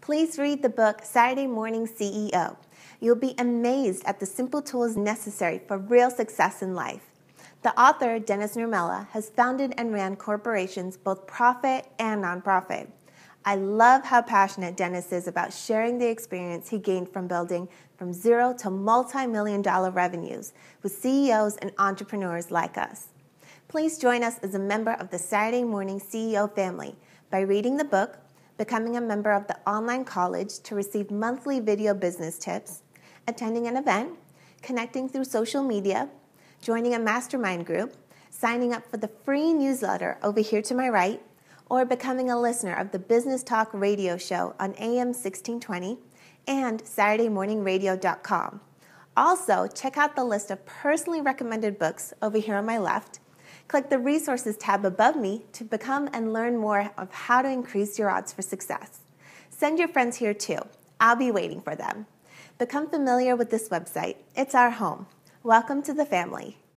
please read the book Saturday Morning CEO. You'll be amazed at the simple tools necessary for real success in life. The author, Dennis Nirmella, has founded and ran corporations, both profit and nonprofit. I love how passionate Dennis is about sharing the experience he gained from building from zero to multi million dollar revenues with CEOs and entrepreneurs like us. Please join us as a member of the Saturday Morning CEO family by reading the book becoming a member of the online college to receive monthly video business tips, attending an event, connecting through social media, joining a mastermind group, signing up for the free newsletter over here to my right, or becoming a listener of the Business Talk radio show on AM 1620 and SaturdayMorningRadio.com. Also, check out the list of personally recommended books over here on my left Click the Resources tab above me to become and learn more of how to increase your odds for success. Send your friends here too. I'll be waiting for them. Become familiar with this website. It's our home. Welcome to the family.